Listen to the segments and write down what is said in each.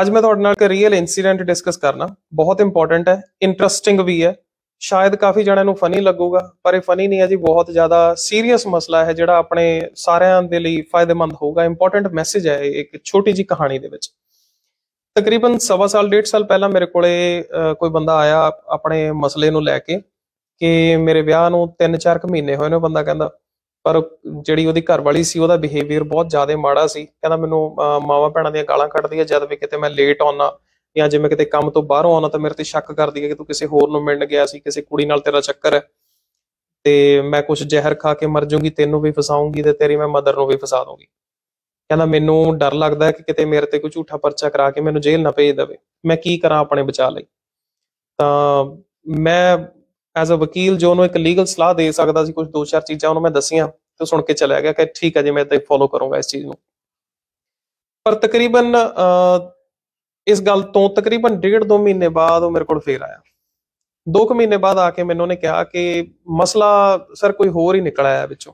ਅੱਜ ਮੈਂ ਤੁਹਾਡੇ ਨਾਲ ਇੱਕ ਰੀਅਲ ਇਨਸੀਡੈਂਟ ਡਿਸਕਸ ਕਰਨਾ ਬਹੁਤ ਇੰਪੋਰਟੈਂਟ ਹੈ ਇੰਟਰਸਟਿੰਗ ਵੀ ਹੈ ਸ਼ਾਇਦ ਕਾਫੀ ਜਣਿਆਂ ਨੂੰ ਫਨੀ ਲੱਗੂਗਾ ਪਰ ਇਹ ਫਨੀ ਨਹੀਂ ਹੈ ਜੀ ਬਹੁਤ ਜ਼ਿਆਦਾ ਸੀਰੀਅਸ ਮਸਲਾ ਹੈ ਜਿਹੜਾ ਆਪਣੇ ਸਾਰਿਆਂ ਦੇ ਲਈ ਫਾਇਦੇਮੰਦ ਹੋਊਗਾ ਇੰਪੋਰਟੈਂਟ ਮੈਸੇਜ ਹੈ ਇੱਕ ਛੋਟੀ ਜੀ ਕਹਾਣੀ ਦੇ ਵਿੱਚ ਤਕਰੀਬਨ ਸਵਾ ਸਾਲ ਡੇਢ ਸਾਲ ਪਹਿਲਾਂ ਮੇਰੇ ਕੋਲੇ ਕੋਈ ਬੰਦਾ ਆਇਆ ਆਪਣੇ ਮਸਲੇ ਨੂੰ ਲੈ ਕੇ ਕਿ ਮੇਰੇ ਵਿਆਹ ਨੂੰ 3-4 ਮਹੀਨੇ ਹੋਏ ਨੇ ਬੰਦਾ ਕਹਿੰਦਾ ਪਰ ਜਿਹੜੀ ਉਹਦੀ ਘਰ ਵਾਲੀ ਸੀ ਉਹਦਾ ਬਿਹੇਵੀਅਰ ਬਹੁਤ ਜ਼ਿਆਦਾ ਮਾੜਾ ਸੀ ਕਹਿੰਦਾ ਮੈਨੂੰ ਮਾਵਾ ਭੈਣਾਂ ਦੀਆਂ ਗਾਲਾਂ ਕੱਢਦੀ ਹੈ ਜਦ ਵੀ ਕਿਤੇ ਮੈਂ ਲੇਟ ਆਉਣਾ ਜਾਂ ਜੇ ਮੈਂ ਕਿਤੇ ਕੰਮ ਤੋਂ ਬਾਹਰੋਂ ਆਉਣਾ ਤਾਂ ਮੇਰੇ ਤੇ ਸ਼ੱਕ ਕਰਦੀ ਹੈ ਕਿ ਤੂੰ ਕਿਸੇ ਹੋਰ ਨੂੰ ਮਿਲਣ ਗਿਆ ਸੀ ਕਿਸੇ ਕੁੜੀ ਨਾਲ ਤੇਰਾ ਚੱਕਰ ਹੈ ਤੇ ਮੈਂ ਕੁਝ ਜ਼ਹਿਰ ਖਾ ਕੇ ਮਰ ਜਾਊਂਗੀ ਤੈਨੂੰ ਵੀ ਫਸਾਉਂਗੀ ਤੇ ਤੇਰੀ ਮੈਂ ਮਦਰ ਨੂੰ ਵੀ ਫਸਾ ਦੂੰਗੀ ਕਹਿੰਦਾ ਮੈਨੂੰ ਡਰ ਲੱਗਦਾ ਹੈ ਕਿ ਕਿਤੇ ਮੇਰੇ ਤੇ ਕੋਈ ਝੂਠਾ ਪਰਚਾ ਕਰਾ ਕੇ ਮੈਨੂੰ ਜੇਲ੍ਹ ਨਾ ਭੇਜ ਦੇਵੇ ਮੈਂ ਕੀ ਕਰਾਂ ਆਪਣੇ ਬਚਾ ਲਈ ਤਾਂ ਮੈਂ ਐਜ਼ ਅ ਵਕੀਲ ਜੋ ਉਹਨੂੰ ਇੱਕ ਲੀਗਲ ਸਲਾਹ ਦੇ ਸਕਦਾ ਸੀ ਕੁਝ ਦੋ ਚਾਰ ਚੀਜ਼ਾਂ ਉਹਨੂੰ ਮੈਂ ਦੱਸੀਆਂ ਤੇ ਸੁਣ ਕੇ ਚਲਿਆ ਗਿਆ ਕਿ ਠੀਕ ਹੈ ਜੀ ਮੈਂ ਤੇ ਫੋਲੋ ਕਰੂੰਗਾ ਇਸ ਚੀਜ਼ ਨੂੰ ਪਰ ਤਕਰੀਬਨ ਇਸ ਗੱਲ ਤੋਂ ਤਕਰੀਬਨ 1.5-2 ਮਹੀਨੇ ਬਾਅਦ ਉਹ ਮੇਰੇ ਕੋਲ ਫੇਰ ਆਇਆ ਦੋ ਕੁ ਮਹੀਨੇ ਬਾਅਦ ਆ ਕੇ ਮੈਨੂੰ ਉਹਨੇ ਕਿਹਾ ਕਿ ਮਸਲਾ ਸਰ ਕੋਈ ਹੋਰ ਹੀ ਨਿਕਲ ਆਇਆ ਵਿੱਚੋਂ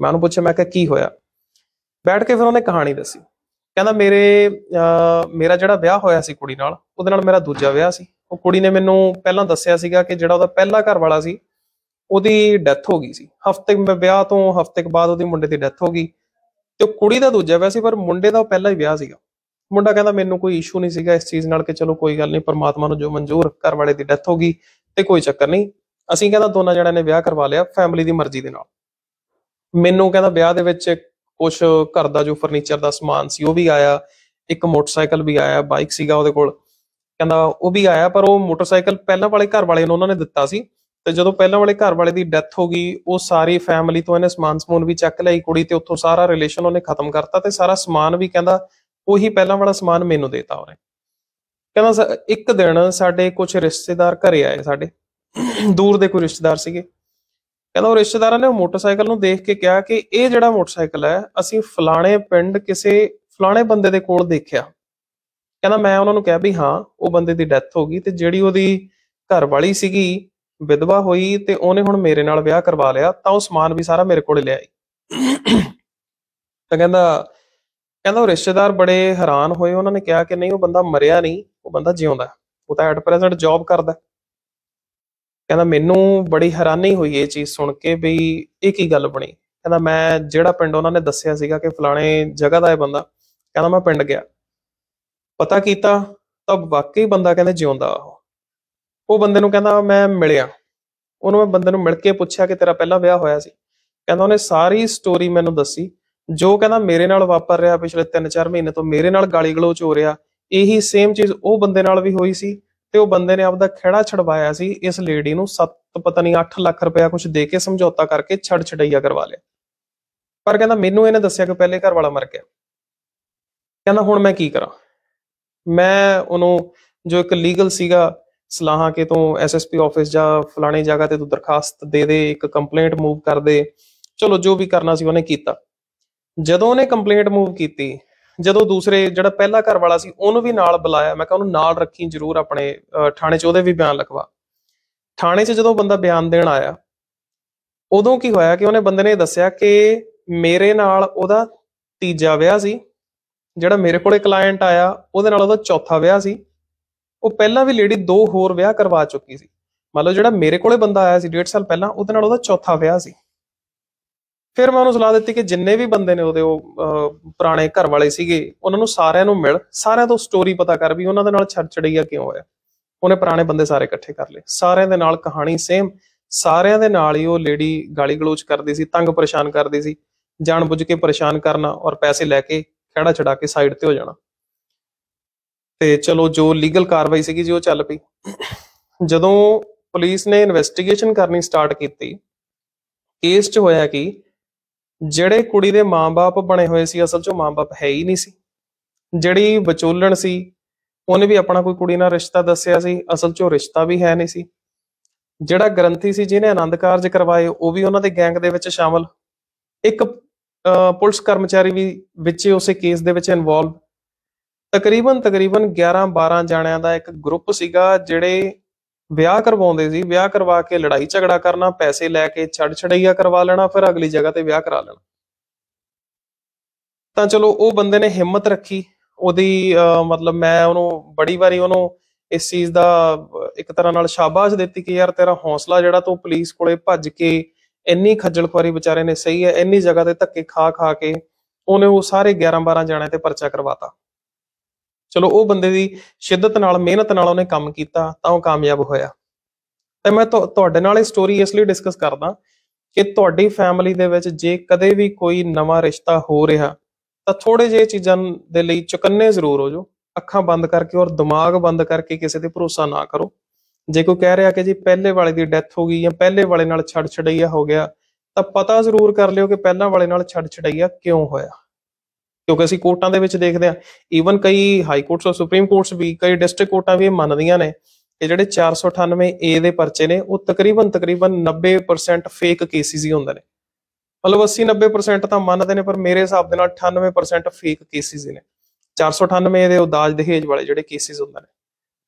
ਮੈਂ ਉਹਨੂੰ ਪੁੱਛਿਆ ਮੈਂ ਕਿਹਾ ਕੀ ਹੋਇਆ ਬੈਠ ਕੇ ਫਿਰ ਉਹਨੇ ਕਹਾਣੀ ਦੱਸੀ ਕਹਿੰਦਾ ਮੇਰੇ ਮੇਰਾ ਜਿਹੜਾ ਵਿਆਹ ਹੋਇਆ ਸੀ ਕੁੜੀ ਨਾਲ ਉਹਦੇ ਨਾਲ ਮੇਰਾ ਦੂਜਾ ਵਿਆਹ ਸੀ ਉਹ ਕੁੜੀ ਨੇ ਮੈਨੂੰ ਪਹਿਲਾਂ ਦੱਸਿਆ ਸੀਗਾ ਕਿ ਜਿਹੜਾ ਉਹਦਾ ਪਹਿਲਾ ਘਰ ਵਾਲਾ ਸੀ ਉਹਦੀ ਡੈਥ ਹੋ ਗਈ ਸੀ ਹਫਤੇ ਵਿਆਹ ਤੋਂ ਹਫਤੇ ਬਾਅਦ ਉਹਦੀ ਮੁੰਡੇ ਦੀ ਡੈਥ ਹੋ ਗਈ ਤੇ ਕੁੜੀ ਦਾ ਦੂਜਾ ਵਿਆਹ ਸੀ ਪਰ ਮੁੰਡੇ ਦਾ ਪਹਿਲਾ ਹੀ ਵਿਆਹ ਸੀਗਾ ਮੁੰਡਾ ਕਹਿੰਦਾ ਮੈਨੂੰ ਕੋਈ ਇਸ਼ੂ ਨਹੀਂ ਸੀਗਾ ਇਸ ਚੀਜ਼ ਨਾਲ ਕਿ ਚਲੋ ਕੋਈ ਗੱਲ ਨਹੀਂ ਪਰਮਾਤਮਾ ਨੂੰ ਜੋ ਮਨਜ਼ੂਰ ਘਰ ਵਾਲੇ ਦੀ ਡੈਥ ਹੋ ਗਈ ਤੇ ਕੋਈ ਚੱਕਰ ਨਹੀਂ ਅਸੀਂ ਕਹਿੰਦਾ ਦੋਨਾਂ ਜਣਿਆਂ ਨੇ ਵਿਆਹ ਕਰਵਾ ਲਿਆ ਫੈਮਿਲੀ ਦੀ ਮਰਜ਼ੀ ਦੇ ਨਾਲ ਮੈਨੂੰ ਕਹਿੰਦਾ ਵਿਆਹ ਦੇ ਵਿੱਚ ਕੁਝ ਘਰ ਦਾ ਜੋ ਫਰਨੀਚਰ ਦਾ ਸਮਾਨ ਸੀ ਉਹ ਵੀ ਆਇਆ ਇੱਕ ਮੋਟਰਸਾਈਕਲ ਵੀ ਆਇਆ ਬਾਈਕ ਸੀਗਾ ਉਹਦੇ ਕੋਲ ਕਹਿੰਦਾ ਉਹ ਵੀ ਆਇਆ ਪਰ ਉਹ ਮੋਟਰਸਾਈਕਲ ਪਹਿਲਾਂ ਵਾਲੇ ਘਰ ਵਾਲੇ ਨੂੰ ਉਹਨਾਂ ਨੇ ਦਿੱਤਾ ਸੀ ਤੇ ਜਦੋਂ ਪਹਿਲਾਂ ਵਾਲੇ ਘਰ ਵਾਲੇ ਦੀ ਡੈਥ ਹੋ ਗਈ ਉਹ ਸਾਰੀ ਫੈਮਿਲੀ ਤੋਂ ਇਹਨੇ ਸਮਾਨ ਸਮੂਨ ਵੀ ਚੱਕ ਲਈ ਕੁੜੀ ਤੇ ਉੱਥੋਂ ਸਾਰਾ ਰਿਲੇਸ਼ਨ ਉਹਨੇ ਖਤਮ ਕਰਤਾ ਤੇ ਸਾਰਾ ਸਮਾਨ ਵੀ ਕਹਿੰਦਾ ਉਹੀ ਪਹਿਲਾਂ ਵਾਲਾ ਸਮਾਨ ਮੈਨੂੰ ਦੇਤਾ ਉਹਨੇ ਕਹਿੰਦਾ ਇੱਕ ਦਿਨ ਸਾਡੇ ਕੁਝ ਰਿਸ਼ਤੇਦਾਰ ਘਰੇ ਆਏ ਸਾਡੇ ਦੂਰ ਦੇ ਕੋਈ ਰਿਸ਼ਤੇਦਾਰ ਸੀਗੇ ਕਹਿੰਦਾ ਉਹ ਰਿਸ਼ਤੇਦਾਰਾਂ ਨੇ ਮੋਟਰਸਾਈਕਲ ਨੂੰ ਦੇਖ ਕੇ ਕਿਹਾ ਕਿ ਇਹ ਜਿਹੜਾ ਮੋਟਰਸਾਈਕਲ ਹੈ ਅਸੀਂ ਫਲਾਣੇ ਪਿੰਡ ਕਿਸੇ ਫਲਾਣੇ ਬੰਦੇ ਦੇ ਕੋਲ ਦੇਖਿਆ ਕਹਿੰਦਾ ਮੈਂ ਉਹਨਾਂ ਨੂੰ ਕਿਹਾ ਵੀ ਹਾਂ ਉਹ ਬੰਦੇ ਦੀ ਡੈਥ ਹੋ ਗਈ ਤੇ ਜਿਹੜੀ ਉਹਦੀ ਘਰ ਵਾਲੀ ਸੀਗੀ ਵਿਧਵਾ ਹੋਈ ਤੇ ਉਹਨੇ ਹੁਣ ਮੇਰੇ ਨਾਲ ਵਿਆਹ ਕਰਵਾ ਲਿਆ ਤਾਂ ਉਹ ਸਮਾਨ ਵੀ ਸਾਰਾ ਮੇਰੇ ਕੋਲੇ ਲਿਆਈ ਤਾਂ ਕਹਿੰਦਾ ਕਹਿੰਦਾ ਉਹ ਰਿਸ਼ਤੇਦਾਰ ਬੜੇ ਹੈਰਾਨ ਹੋਏ ਉਹਨਾਂ ਨੇ ਕਿਹਾ ਕਿ ਨਹੀਂ ਉਹ ਬੰਦਾ ਮਰਿਆ ਨਹੀਂ ਉਹ ਬੰਦਾ ਜਿਉਂਦਾ ਉਹ ਤਾਂ ਐਟ ਪ੍ਰੈਜ਼ੈਂਟ ਜੌਬ ਕਰਦਾ ਕਹਿੰਦਾ ਮੈਨੂੰ ਬੜੀ ਹੈਰਾਨੀ ਹੋਈ ਇਹ ਚੀਜ਼ ਸੁਣ ਕੇ ਵੀ ਇਹ ਕੀ ਗੱਲ ਬਣੀ ਕਹਿੰਦਾ ਮੈਂ ਜਿਹੜਾ ਪਿੰਡ ਉਹਨਾਂ ਨੇ ਦੱਸਿਆ ਸੀਗਾ ਕਿ ਫਲਾਣੇ ਜਗ੍ਹਾ ਦਾ ਇਹ ਬੰਦਾ ਕਹਿੰਦਾ ਮੈਂ ਪਿੰਡ ਗਿਆ ਪਤਾ ਕੀਤਾ ਤਾਂ ਵਾਕਈ ਬੰਦਾ ਕਹਿੰਦਾ ਜਿਉਂਦਾ ਉਹ ਉਹ ਬੰਦੇ ਨੂੰ ਕਹਿੰਦਾ ਮੈਂ ਮਿਲਿਆ ਉਹਨੂੰ ਮੈਂ ਬੰਦੇ ਨੂੰ ਮਿਲ ਕੇ ਪੁੱਛਿਆ ਕਿ ਤੇਰਾ ਪਹਿਲਾ ਵਿਆਹ ਹੋਇਆ ਸੀ ਕਹਿੰਦਾ ਉਹਨੇ ਸਾਰੀ ਸਟੋਰੀ ਮੈਨੂੰ ਦੱਸੀ ਜੋ ਕਹਿੰਦਾ ਮੇਰੇ ਨਾਲ ਵਾਪਰ ਰਿਹਾ ਪਿਛਲੇ 3-4 ਮਹੀਨੇ ਤੋਂ ਮੇਰੇ ਨਾਲ ਗਾਲੀ ਗਲੋਚ ਹੋ ਰਿਹਾ ਇਹੀ ਸੇਮ ਚੀਜ਼ ਉਹ ਬੰਦੇ ਨਾਲ ਵੀ ਹੋਈ ਸੀ ਤੇ ਉਹ ਬੰਦੇ ਨੇ ਆਪਦਾ ਖਿਹੜਾ ਛਡਵਾਇਆ ਸੀ ਇਸ ਲੇਡੀ ਨੂੰ 7 ਪਤਾ ਨਹੀਂ 8 ਲੱਖ ਰੁਪਇਆ ਕੁਝ ਦੇ ਕੇ ਸਮਝੌਤਾ ਕਰਕੇ ਛੜ ਛੜਈਆ ਕਰਵਾ ਲਿਆ ਪਰ ਕਹਿੰਦਾ ਮੈਨੂੰ ਇਹਨੇ ਦੱਸਿਆ ਕਿ ਪਹਿਲੇ ਘਰ ਵਾਲਾ ਮਰ ਗਿਆ ਕਹਿੰਦਾ ਹੁਣ ਮੈਂ ਕੀ ਕਰਾਂ ਮੈਂ ਉਹਨੂੰ ਜੋ ਇੱਕ ਲੀਗਲ ਸੀਗਾ ਸਲਾਹਾਂ ਕੇ ਤੋਂ ਐਸਐਸਪੀ ਆਫਿਸ ਜਾਂ ਫਲਾਣੇ ਜਗ੍ਹਾ ਤੇ ਤੂੰ ਦਰਖਾਸਤ ਦੇ ਦੇ ਇੱਕ ਕੰਪਲੇਂਟ ਮੂਵ ਕਰ ਦੇ ਚਲੋ ਜੋ ਵੀ ਕਰਨਾ ਸੀ ਉਹਨੇ ਕੀਤਾ ਜਦੋਂ ਉਹਨੇ ਕੰਪਲੇਂਟ ਮੂਵ ਕੀਤੀ ਜਦੋਂ ਦੂਸਰੇ ਜਿਹੜਾ ਪਹਿਲਾ ਘਰ ਵਾਲਾ ਸੀ ਉਹਨੂੰ ਵੀ ਨਾਲ ਬੁਲਾਇਆ ਮੈਂ ਕਿਹਾ ਉਹਨੂੰ ਨਾਲ ਰੱਖੀ ਜ਼ਰੂਰ ਆਪਣੇ ਥਾਣੇ 'ਚ ਉਹਦੇ ਵੀ ਬਿਆਨ ਲਿਖਵਾ ਥਾਣੇ 'ਚ ਜਦੋਂ ਬੰਦਾ ਬਿਆਨ ਦੇਣ ਆਇਆ ਉਦੋਂ ਕੀ ਹੋਇਆ ਕਿ ਉਹਨੇ ਬੰਦੇ ਨੇ ਦੱਸਿਆ ਕਿ ਮੇਰੇ ਨਾਲ ਉਹਦਾ ਤੀਜਾ ਵਿਆਹ ਸੀ ਜਿਹੜਾ ਮੇਰੇ ਕੋਲੇ ਕਲਾਇੰਟ ਆਇਆ ਉਹਦੇ ਨਾਲ ਉਹਦਾ ਚੌਥਾ ਵਿਆਹ ਸੀ ਉਹ ਪਹਿਲਾਂ ਵੀ ਲੇਡੀ ਦੋ ਹੋਰ ਵਿਆਹ ਕਰਵਾ ਚੁੱਕੀ ਸੀ ਮੰਨ ਲਓ ਜਿਹੜਾ ਮੇਰੇ ਕੋਲੇ ਬੰਦਾ ਆਇਆ ਸੀ 1.5 ਸਾਲ ਪਹਿਲਾਂ ਉਹਦੇ ਨਾਲ ਉਹਦਾ ਚੌਥਾ ਵਿਆਹ ਸੀ ਫਿਰ ਮੈਂ ਉਹਨੂੰ ਸਲਾਹ ਦਿੱਤੀ ਕਿ ਜਿੰਨੇ ਵੀ ਬੰਦੇ ਨੇ ਉਹਦੇ ਉਹ ਪੁਰਾਣੇ ਘਰ ਵਾਲੇ ਸੀਗੇ ਉਹਨਾਂ ਨੂੰ ਸਾਰਿਆਂ ਨੂੰ ਮਿਲ ਸਾਰਿਆਂ ਤੋਂ ਸਟੋਰੀ ਪਤਾ ਕਰ ਵੀ ਉਹਨਾਂ ਦੇ ਨਾਲ ਛੜਛੜਈਆ ਕਿਉਂ ਹੋਇਆ ਉਹਨੇ ਪੁਰਾਣੇ ਬੰਦੇ ਸਾਰੇ ਇਕੱਠੇ ਕਰ ਲਏ ਸਾਰਿਆਂ ਦੇ ਨਾਲ ਕਹਾਣੀ ਸੇਮ ਸਾਰਿਆਂ ਦੇ ਨਾਲ ਹੀ ਉਹ ਲੇਡੀ ਗਾਲੀ ਗਲੋਚ ਕਰਦੀ ਸੀ ਤੰਗ ਪਰੇਸ਼ਾਨ ਕਰਦੀ ਸੀ ਜਾਣ ਬੁੱਝ ਕੇ ਪਰੇਸ਼ਾਨ ਕਰਨਾ ਔਰ ਪੈਸੇ ਲੈ ਕੇ ਖੜਾ ਛਡਾ ਕੇ ਸਾਈਡ ਤੇ ਹੋ ਜਾਣਾ ਤੇ ਚਲੋ ਜੋ ਲੀਗਲ ਕਾਰਵਾਈ ਸੀਗੀ ਜੀ ਉਹ ਚੱਲ ਪਈ ਜਦੋਂ ਪੁਲਿਸ ਨੇ ਇਨਵੈਸਟੀਗੇਸ਼ਨ ਕਰਨੀ ਸਟਾਰਟ ਕੀਤੀ ਕੇਸ 'ਚ ਹੋਇਆ ਕਿ ਜਿਹੜੇ ਕੁੜੀ ਦੇ ਮਾਪੇ ਬਣੇ ਹੋਏ ਸੀ ਅਸਲ 'ਚ ਮਾਪੇ ਹੈ ਹੀ ਨਹੀਂ ਸੀ ਜਿਹੜੀ ਵਿਚੋਲਣ ਸੀ ਉਹਨੇ ਵੀ ਆਪਣਾ ਕੋਈ ਕੁੜੀ ਨਾਲ ਰਿਸ਼ਤਾ ਦੱਸਿਆ ਸੀ ਅਸਲ 'ਚ ਉਹ ਰਿਸ਼ਤਾ ਵੀ ਹੈ ਨਹੀਂ ਸੀ ਜਿਹੜਾ ਗਰੰਥੀ ਸੀ ਜਿਹਨੇ ਆਨੰਦ ਕਾਰਜ ਕਰਵਾਏ ਉਹ ਵੀ ਉਹਨਾਂ ਦੇ ਗੈਂਗ ਦੇ ਵਿੱਚ ਸ਼ਾਮਲ ਇੱਕ ਪੁਲਿਸ ਕਰਮਚਾਰੀ ਵੀ ਵਿੱਚ ਉਸੇ ਕੇਸ ਦੇ ਵਿੱਚ ਇਨਵੋਲਵ ਤਕਰੀਬਨ ਤਕਰੀਬਨ 11 12 ਜਾਣਿਆਂ ਦਾ ਇੱਕ ਗਰੁੱਪ ਸੀਗਾ ਜਿਹੜੇ ਵਿਆਹ ਕਰਵਾਉਂਦੇ ਸੀ ਵਿਆਹ ਕਰਵਾ ਕੇ ਲੜਾਈ ਝਗੜਾ ਕਰਨਾ ਪੈਸੇ ਲੈ ਕੇ ਛੜ ਛੜਈਆ ਕਰਵਾ ਲੈਣਾ ਫਿਰ ਅਗਲੀ ਜਗ੍ਹਾ ਤੇ ਵਿਆਹ ਕਰਾ ਲੈਣਾ ਤਾਂ ਚਲੋ ਉਹ ਬੰਦੇ ਨੇ ਹਿੰਮਤ ਰੱਖੀ ਉਹਦੀ ਮਤਲਬ ਮੈਂ ਉਹਨੂੰ ਬੜੀ ਵਾਰੀ ਉਹਨੂੰ ਇਸ ਚੀਜ਼ ਦਾ ਇੱਕ ਤਰ੍ਹਾਂ ਨਾਲ ਸ਼ਾਬਾਸ਼ ਦਿੱਤੀ ਕਿ ਯਾਰ ਤੇਰਾ ਹੌਸਲਾ ਜਿਹੜਾ ਤੂੰ ਪੁਲਿਸ ਕੋਲੇ ਭੱਜ ਕੇ ਇੰਨੀ ਖੱਜਲ ਖੁਆਰੀ ਵਿਚਾਰੇ ਨੇ ਸਹੀ ਹੈ ਇੰਨੀ ਜਗ੍ਹਾ ਤੇ ਧੱਕੇ ਖਾ ਖਾ ਕੇ ਉਹਨੇ ਉਹ ਸਾਰੇ 11 12 ਜਾਣੇ ਤੇ ਪਰਚਾ ਕਰਵਾਤਾ ਚਲੋ ਉਹ ਬੰਦੇ ਦੀ ਸ਼ਿੱਦਤ ਨਾਲ ਮਿਹਨਤ ਨਾਲ ਉਹਨੇ ਕੰਮ ਕੀਤਾ ਤਾਂ ਉਹ ਕਾਮਯਾਬ ਹੋਇਆ ਤੇ ਮੈਂ ਤੁਹਾਡੇ ਨਾਲ ਇਹ ਸਟੋਰੀ ਇਸ ਲਈ ਡਿਸਕਸ ਕਰਦਾ ਕਿ ਤੁਹਾਡੀ ਫੈਮਿਲੀ ਦੇ ਵਿੱਚ ਜੇ ਕਦੇ ਵੀ ਕੋਈ ਨਵਾਂ ਰਿਸ਼ਤਾ ਹੋ ਰਿਹਾ ਤਾਂ ਥੋੜੇ ਜਿਹੇ ਚੀਜ਼ਾਂ ਦੇ ਲਈ ਚੁਕੰਨੇ ਜ਼ਰੂਰ ਹੋ ਜਾਓ ਅੱਖਾਂ ਬੰਦ ਕਰਕੇ ਔਰ ਦਿਮਾਗ ਬੰਦ ਕਰਕੇ ਕਿਸੇ ਤੇ ਭਰੋਸਾ ਨਾ ਕਰੋ ਜੇ ਕੋਈ ਕਹਿ ਰਿਹਾ ਕਿ ਜੀ ਪਹਿਲੇ ਵਾਲੇ ਦੀ ਡੈਥ ਹੋ ਗਈ ਜਾਂ ਪਹਿਲੇ ਵਾਲੇ ਨਾਲ ਛੜ ਛੜਈਆ ਹੋ ਗਿਆ ਤਾਂ ਪਤਾ ਜ਼ਰੂਰ ਕਰ ਲਿਓ ਕਿ ਪਹਿਲਾਂ ਵਾਲੇ ਨਾਲ ਛੜ ਛੜਈਆ ਕਿਉਂ ਹੋਇਆ ਕਿਉਂਕਿ ਅਸੀਂ ਕੋਰਟਾਂ ਦੇ ਵਿੱਚ ਦੇਖਦੇ ਆ ਈਵਨ ਕਈ ਹਾਈ ਕੋਰਟਸ ਔਰ ਸੁਪਰੀਮ ਕੋਰਟਸ ਵੀ ਕਈ ਡਿਸਟ੍ਰਿਕਟ ਕੋਰਟਾਂ ਵੀ ਮੰਨਦੀਆਂ ਨੇ ਕਿ ਜਿਹੜੇ 498 ਏ ਦੇ ਪਰਚੇ ਨੇ ਉਹ ਤਕਰੀਬਨ ਤਕਰੀਬਨ 90% ਫੇਕ ਕੇਸਿਸ ਹੀ ਹੁੰਦੇ ਨੇ ਮਤਲਬ 80 90% ਤਾਂ ਮੰਨਦੇ ਨੇ ਪਰ ਮੇਰੇ ਹਿਸਾਬ ਦੇ ਨਾਲ 98% ਫੇਕ ਕੇਸਿਸ ਨੇ 498 ਦੇ ਉਹ ਦਾਜ ਦਹੇਜ ਵਾਲੇ ਜਿਹੜੇ ਕੇਸਿਸ ਹੁੰਦੇ ਨੇ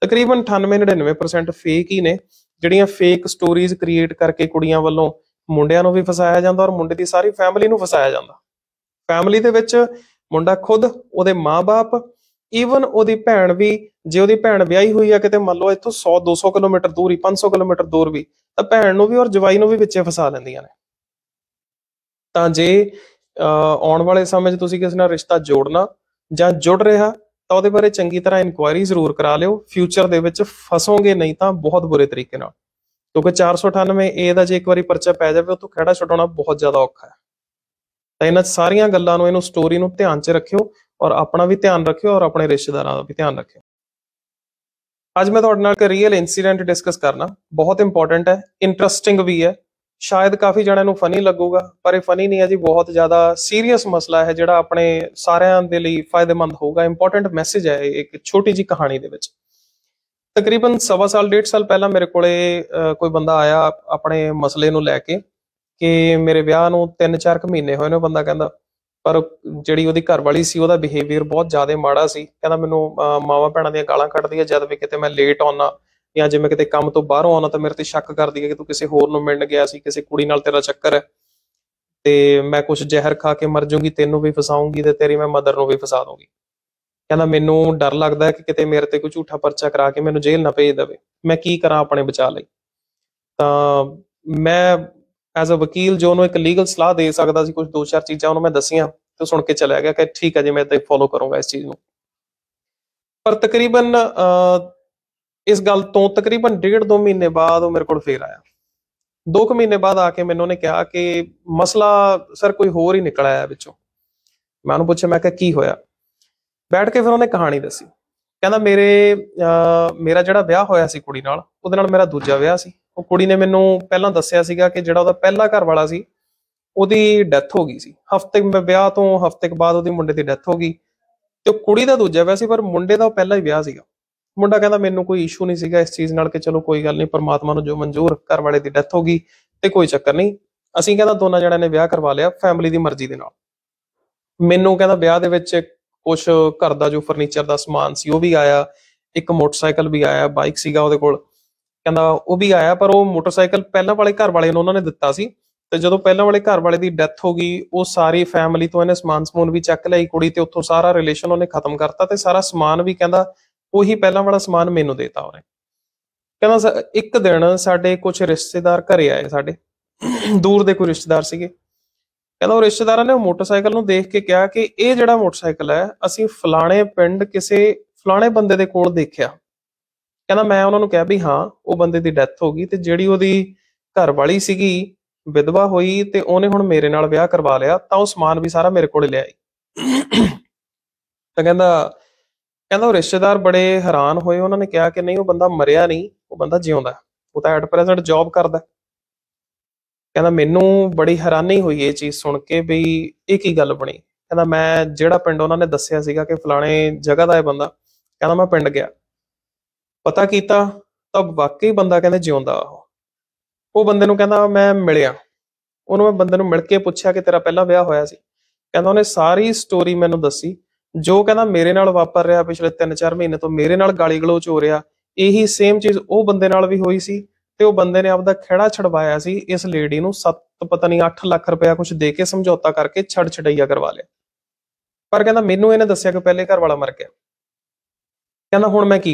ਤਕਰੀਬਨ 98-99% ਫੇਕ ਹੀ ਨੇ ਜਿਹੜੀਆਂ ਫੇਕ ਸਟੋਰੀਜ਼ ਕ੍ਰੀਏਟ ਕਰਕੇ ਕੁੜੀਆਂ ਵੱਲੋਂ ਮੁੰਡਿਆਂ ਨੂੰ ਵੀ ਫਸਾਇਆ ਜਾਂਦਾ ਔਰ ਮੁੰਡੇ ਦੀ ਸਾਰੀ ਫੈਮਿਲੀ ਨੂੰ ਫਸਾਇਆ ਜਾਂਦਾ ਫੈਮਿਲੀ ਦੇ ਵਿੱਚ ਮੁੰਡਾ ਖੁਦ ਉਹਦੇ ਮਾਪੇ ਈਵਨ ਉਹਦੀ ਭੈਣ ਵੀ ਜੇ ਉਹਦੀ ਭੈਣ ਵਿਆਹੀ ਹੋਈ ਆ ਕਿਤੇ ਮੰਨ ਲਓ ਇੱਥੋਂ 100 200 ਕਿਲੋਮੀਟਰ ਦੂਰ ਹੀ 500 ਕਿਲੋਮੀਟਰ ਦੂਰ ਵੀ ਤਾਂ ਭੈਣ ਨੂੰ ਵੀ ਔਰ ਜਵਾਈ ਨੂੰ ਵੀ ਵਿੱਚੇ ਫਸਾ ਲੈਂਦੀਆਂ ਨੇ ਤਾਂ ਜੇ ਆਉਣ ਵਾਲੇ ਸਮੇਂ 'ਚ ਤੁਸੀਂ ਕਿਸੇ ਨਾਲ ਰਿਸ਼ਤਾ ਜੋੜਨਾ ਜਾਂ ਜੁੜ ਰਿਹਾ ਤਾਂ ਉਹਦੇ ਬਾਰੇ ਚੰਗੀ ਤਰ੍ਹਾਂ ਇਨਕੁਆਇਰੀ ਜ਼ਰੂਰ ਕਰਾ ਲਿਓ ਫਿਊਚਰ ਦੇ ਵਿੱਚ ਫਸੋਗੇ ਨਹੀਂ ਤਾਂ ਬਹੁਤ ਬੁਰੇ ਤਰੀਕੇ ਨਾਲ ਕਿਉਂਕਿ 498 ਏ ਦਾ ਜੇ ਇੱਕ ਵਾਰੀ ਪਰਚਾ ਪੈ ਜਾਵੇ ਉਹ ਤੋਂ ਖੜਾ ਛਡਾਉਣਾ ਬਹੁਤ ਜ਼ਿਆਦਾ ਔਖਾ ਹੈ ਤਾਂ ਇਹਨਾਂ ਸਾਰੀਆਂ ਗੱਲਾਂ ਨੂੰ ਇਹਨੂੰ ਸਟੋਰੀ ਨੂੰ ਧਿਆਨ 'ਚ ਰੱਖਿਓ ਔਰ ਆਪਣਾ ਵੀ ਧਿਆਨ ਰੱਖਿਓ ਔਰ ਆਪਣੇ ਰਿਸ਼ਤੇਦਾਰਾਂ ਦਾ ਵੀ ਧਿਆਨ ਰੱਖਿਓ ਅੱਜ ਮੈਂ ਤੁਹਾਡੇ ਨਾਲ ਇੱਕ ਰੀਅਲ ਇਨਸੀਡੈਂਟ ਡਿਸਕਸ ਕਰਨਾ ਬਹੁਤ ਇੰਪੋਰਟੈਂਟ ਹੈ ਇੰਟਰਸਟਿੰਗ ਵੀ ਹੈ ਸ਼ਾਇਦ ਕਾਫੀ ਜਣਿਆਂ ਨੂੰ ਫਨੀ ਲੱਗੂਗਾ ਪਰ ਇਹ ਫਨੀ ਨਹੀਂ ਹੈ ਜੀ ਬਹੁਤ ਜ਼ਿਆਦਾ ਸੀਰੀਅਸ ਮਸਲਾ ਹੈ ਜਿਹੜਾ ਆਪਣੇ ਸਾਰਿਆਂ ਦੇ ਲਈ ਫਾਇਦੇਮੰਦ ਹੋਊਗਾ ਇੰਪੋਰਟੈਂਟ ਮੈਸੇਜ ਹੈ ਇੱਕ ਛੋਟੀ ਜੀ ਕਹਾਣੀ ਦੇ ਵਿੱਚ ਤਕਰੀਬਨ ਸਵਾ ਸਾਲ ਡੇਢ ਸਾਲ ਪਹਿਲਾਂ ਮੇਰੇ ਕੋਲੇ ਕੋਈ ਬੰਦਾ ਆਇਆ ਆਪਣੇ ਮਸਲੇ ਨੂੰ ਲੈ ਕੇ ਕਿ ਮੇਰੇ ਵਿਆਹ ਨੂੰ 3-4 ਕੁ ਮਹੀਨੇ ਹੋਏ ਨੇ ਬੰਦਾ ਕਹਿੰਦਾ ਪਰ ਜਿਹੜੀ ਉਹਦੀ ਘਰ ਵਾਲੀ ਸੀ ਉਹਦਾ ਬਿਹੇਵੀਅਰ ਬਹੁਤ ਜ਼ਿਆਦਾ ਮਾੜਾ ਸੀ ਕਹਿੰਦਾ ਮੈਨੂੰ ਮਾਵਾ ਭੈਣਾਂ ਦੀਆਂ ਗਾਲਾਂ ਕੱਢਦੀ ਹੈ ਜਦ ਵੀ ਕਿਤੇ ਮੈਂ ਲੇਟ ਆਉਣਾ ਜਾਂ ਜੇ ਮੈਂ ਕਿਤੇ ਕੰਮ ਤੋਂ ਬਾਹਰੋਂ ਆਉਣਾ ਤਾਂ ਮੇਰੇ ਤੇ ਸ਼ੱਕ ਕਰਦੀ ਹੈ ਕਿ ਤੂੰ ਕਿਸੇ ਹੋਰ ਨੂੰ ਮਿਲਣ ਗਿਆ ਸੀ ਕਿਸੇ ਕੁੜੀ ਨਾਲ ਤੇਰਾ ਚੱਕਰ ਹੈ ਤੇ ਮੈਂ ਕੁਝ ਜ਼ਹਿਰ ਖਾ ਕੇ ਮਰ ਜਾਊਂਗੀ ਤੈਨੂੰ ਵੀ ਫਸਾਉਂਗੀ ਤੇ ਤੇਰੀ ਮੈਂ ਮਦਰ ਨੂੰ ਵੀ ਫਸਾ ਦੂੰਗੀ ਕਹਿੰਦਾ ਮੈਨੂੰ ਡਰ ਲੱਗਦਾ ਹੈ ਕਿ ਕਿਤੇ ਮੇਰੇ ਤੇ ਕੋਈ ਝੂਠਾ ਪਰਚਾ ਕਰਾ ਕੇ ਮੈਨੂੰ ਜੇਲ੍ਹ ਨਾ ਭੇਜ ਦੇਵੇ ਮੈਂ ਕੀ ਕਰਾਂ ਆਪਣੇ ਬਚਾ ਲਈ ਤਾਂ ਮੈਂ ਐਜ਼ ਅ ਵਕੀਲ ਜੋ ਉਹਨੂੰ ਇੱਕ ਲੀਗਲ ਸਲਾਹ ਦੇ ਸਕਦਾ ਸੀ ਕੁਝ ਦੋ ਚਾਰ ਚੀਜ਼ਾਂ ਉਹਨੂੰ ਮੈਂ ਦੱਸੀਆਂ ਤੇ ਸੁਣ ਕੇ ਚਲਾ ਗਿਆ ਕਿ ਠੀਕ ਹੈ ਜੀ ਮੈਂ ਤੇ ਫੋਲੋ ਕਰੂੰਗਾ ਇਸ ਚੀਜ਼ ਨੂੰ ਪਰ ਤਕਰੀਬਨ ਇਸ ਗੱਲ ਤੋਂ ਤਕਰੀਬਨ 1.5 2 ਮਹੀਨੇ ਬਾਅਦ ਉਹ ਮੇਰੇ ਕੋਲ ਫੇਰ ਆਇਆ ਦੋ ਕੁ ਮਹੀਨੇ ਬਾਅਦ ਆ ਕੇ ਮੈਨੂੰ ਉਹਨੇ ਕਿਹਾ ਕਿ ਮਸਲਾ ਸਰ ਕੋਈ ਹੋਰ ਹੀ ਨਿਕਲ ਆਇਆ ਵਿੱਚੋਂ ਮੈਂ ਉਹਨੂੰ ਪੁੱਛਿਆ ਮੈਂ ਕਿਹਾ ਕੀ ਹੋਇਆ ਬੈਠ ਕੇ ਫਿਰ ਉਹਨੇ ਕਹਾਣੀ ਦੱਸੀ ਕਹਿੰਦਾ ਮੇਰੇ ਮੇਰਾ ਜਿਹੜਾ ਵਿਆਹ ਹੋਇਆ ਸੀ ਕੁੜੀ ਨਾਲ ਉਹਦੇ ਨਾਲ ਮੇਰਾ ਦੂਜਾ ਵਿਆਹ ਸੀ ਉਹ ਕੁੜੀ ਨੇ ਮੈਨੂੰ ਪਹਿਲਾਂ ਦੱਸਿਆ ਸੀਗਾ ਕਿ ਜਿਹੜਾ ਉਹਦਾ ਪਹਿਲਾ ਘਰ ਵਾਲਾ ਸੀ ਉਹਦੀ ਡੈਥ ਹੋ ਗਈ ਸੀ ਹਫਤੇ ਵਿਆਹ ਤੋਂ ਹਫਤੇ ਬਾਅਦ ਉਹਦੀ ਮੁੰਡੇ ਦੀ ਡੈਥ ਹੋ ਗਈ ਤੇ ਕੁੜੀ ਦਾ ਦੂਜਾ ਵਿਆਹ ਸੀ ਪਰ ਮੁੰਡੇ ਦਾ ਉਹ ਪਹਿਲਾ ਹੀ ਵਿਆਹ ਸੀਗਾ ਮੁੰਡਾ ਕਹਿੰਦਾ ਮੈਨੂੰ ਕੋਈ ਇਸ਼ੂ ਨਹੀਂ ਸੀਗਾ ਇਸ ਚੀਜ਼ ਨਾਲ ਕਿ ਚਲੋ ਕੋਈ ਗੱਲ ਨਹੀਂ ਪਰਮਾਤਮਾ ਨੂੰ ਜੋ ਮਨਜ਼ੂਰ ਘਰ ਵਾਲੇ ਦੀ ਡੈਥ ਹੋ ਗਈ ਤੇ ਕੋਈ ਚੱਕਰ ਨਹੀਂ ਅਸੀਂ ਕਹਿੰਦਾ ਦੋਨਾਂ ਜਣਿਆਂ ਨੇ ਵਿਆਹ ਕਰਵਾ ਲਿਆ ਫੈਮਿਲੀ ਦੀ ਮਰਜ਼ੀ ਦੇ ਨਾਲ ਮੈਨੂੰ ਕਹਿੰਦਾ ਵਿਆਹ ਦੇ ਵਿੱਚ ਕੁਝ ਘਰ ਦਾ ਜੋ ਫਰਨੀਚਰ ਦਾ ਸਮਾਨ ਸੀ ਉਹ ਵੀ ਆਇਆ ਇੱਕ ਮੋਟਰਸਾਈਕਲ ਵੀ ਆਇਆ ਬਾਈਕ ਸੀਗਾ ਉਹਦੇ ਕੋਲ ਕਹਿੰਦਾ ਉਹ ਵੀ ਆਇਆ ਪਰ ਉਹ ਮੋਟਰਸਾਈਕਲ ਪਹਿਲਾਂ ਵਾਲੇ ਘਰ ਵਾਲੇ ਨੂੰ ਉਹਨਾਂ ਨੇ ਦਿੱਤਾ ਸੀ ਤੇ ਜਦੋਂ ਪਹਿਲਾਂ ਵਾਲੇ ਘਰ ਵਾਲੇ ਦੀ ਡੈਥ ਹੋ ਗਈ ਉਹ ਸਾਰੀ ਫੈਮਿਲੀ ਤੋਂ ਇਹਨੇ ਸਮਾਨ ਸਮੂਨ ਵੀ ਚੱਕ ਲਈ ਕੁੜੀ ਤੇ ਉੱਥੋਂ ਸਾਰਾ ਰਿਲੇਸ਼ਨ ਉਹਨੇ ਖਤਮ ਕਰਤਾ ਤੇ ਸਾਰਾ ਸਮਾਨ ਵੀ ਕਹਿੰਦਾ ਉਹੀ ਪਹਿਲਾਂ ਵਾਲਾ ਸਮਾਨ ਮੈਨੂੰ ਦੇਤਾ ਉਹਨੇ ਕਹਿੰਦਾ ਇੱਕ ਦਿਨ ਸਾਡੇ ਕੁਝ ਰਿਸ਼ਤੇਦਾਰ ਘਰੇ ਆਏ ਸਾਡੇ ਦੂਰ ਦੇ ਕੋਈ ਰਿਸ਼ਤੇਦਾਰ ਸੀਗੇ ਕਹਿੰਦਾ ਉਹ ਰਿਸ਼ਤੇਦਾਰਾਂ ਨੇ ਉਹ ਮੋਟਰਸਾਈਕਲ ਨੂੰ ਦੇਖ ਕੇ ਕਿਹਾ ਕਿ ਇਹ ਜਿਹੜਾ ਮੋਟਰਸਾਈਕਲ ਹੈ ਅਸੀਂ ਫਲਾਣੇ ਪਿੰਡ ਕਿਸੇ ਫਲਾਣੇ ਬੰਦੇ ਦੇ ਕੋਲ ਦੇਖਿਆ ਕਹਿੰਦਾ ਮੈਂ ਉਹਨਾਂ ਨੂੰ ਕਿਹਾ ਵੀ ਹਾਂ ਉਹ ਬੰਦੇ ਦੀ ਡੈਥ ਹੋ ਗਈ ਤੇ ਜਿਹੜੀ ਉਹਦੀ ਘਰ ਵਾਲੀ ਸੀਗੀ ਵਿਧਵਾ ਹੋਈ ਤੇ ਉਹਨੇ ਹੁਣ ਮੇਰੇ ਨਾਲ ਵਿਆਹ ਕਰਵਾ ਲਿਆ ਤਾਂ ਉਹ ਸਮਾਨ ਵੀ ਸਾਰਾ ਮੇਰੇ ਕੋਲ ਲੈ ਆਈ ਤਾਂ ਕਹਿੰਦਾ ਕਹਿੰਦਾ ਉਹ ਰਿਸ਼ਤੇਦਾਰ ਬੜੇ ਹੈਰਾਨ ਹੋਏ ਉਹਨਾਂ ਨੇ ਕਿਹਾ ਕਿ ਨਹੀਂ ਉਹ ਬੰਦਾ ਮਰਿਆ ਨਹੀਂ ਉਹ ਬੰਦਾ ਜਿਉਂਦਾ ਉਹ ਤਾਂ ਐਟ ਪ੍ਰੈਜ਼ੈਂਟ ਜੌਬ ਕਰਦਾ ਕਹਿੰਦਾ ਮੈਨੂੰ ਬੜੀ ਹੈਰਾਨੀ ਹੋਈ ਇਹ ਚੀਜ਼ ਸੁਣ ਕੇ ਵੀ ਇਹ ਕੀ ਗੱਲ ਬਣੀ ਕਹਿੰਦਾ ਮੈਂ ਜਿਹੜਾ ਪਿੰਡ ਉਹਨਾਂ ਨੇ ਦੱਸਿਆ ਸੀਗਾ ਕਿ ਫਲਾਣੇ ਜਗ੍ਹਾ ਦਾ ਇਹ ਬੰਦਾ ਕਹਿੰਦਾ ਮੈਂ ਪਿੰਡ ਗਿਆ ਪਤਾ ਕੀਤਾ ਤਾਂ ਵਾਕਈ ਬੰਦਾ ਕਹਿੰਦੇ ਜਿਉਂਦਾ ਉਹ ਉਹ ਬੰਦੇ ਨੂੰ ਕਹਿੰਦਾ ਮੈਂ ਮਿਲਿਆ ਉਹਨੂੰ ਮੈਂ ਬੰਦੇ ਨੂੰ ਮਿਲ ਕੇ ਪੁੱਛਿਆ ਕਿ ਤੇਰਾ ਪਹਿਲਾਂ ਵਿਆਹ ਹੋਇਆ ਸੀ ਕਹਿੰਦਾ ਉਹਨੇ ਸਾਰੀ ਸਟੋਰੀ ਮੈਨੂੰ ਦੱਸੀ ਜੋ ਕਹਿੰਦਾ ਮੇਰੇ ਨਾਲ ਵਾਪਰ ਰਿਹਾ ਪਿਛਲੇ 3-4 ਮਹੀਨੇ ਤੋਂ ਮੇਰੇ ਨਾਲ ਗਾਲੀ ਗਲੋਚ ਹੋ ਰਿਹਾ ਇਹੀ ਸੇਮ ਚੀਜ਼ ਉਹ ਬੰਦੇ ਨਾਲ ਵੀ ਹੋਈ ਸੀ ਤੇ ਉਹ ਬੰਦੇ ਨੇ ਆਪਦਾ ਖਿਹੜਾ ਛਡਵਾਇਆ ਸੀ ਇਸ ਲੇਡੀ ਨੂੰ 7 ਪਤਾ ਨਹੀਂ 8 ਲੱਖ ਰੁਪਇਆ ਕੁਝ ਦੇ ਕੇ ਸਮਝੌਤਾ ਕਰਕੇ ਛੜ ਛੜਈਆ ਕਰਵਾ ਲਿਆ ਪਰ ਕਹਿੰਦਾ ਮੈਨੂੰ ਇਹਨੇ ਦੱਸਿਆ ਕਿ ਪਹਿਲੇ ਘਰ ਵਾਲਾ ਮਰ ਗਿਆ ਕਹਿੰਦਾ ਹੁਣ ਮੈਂ ਕੀ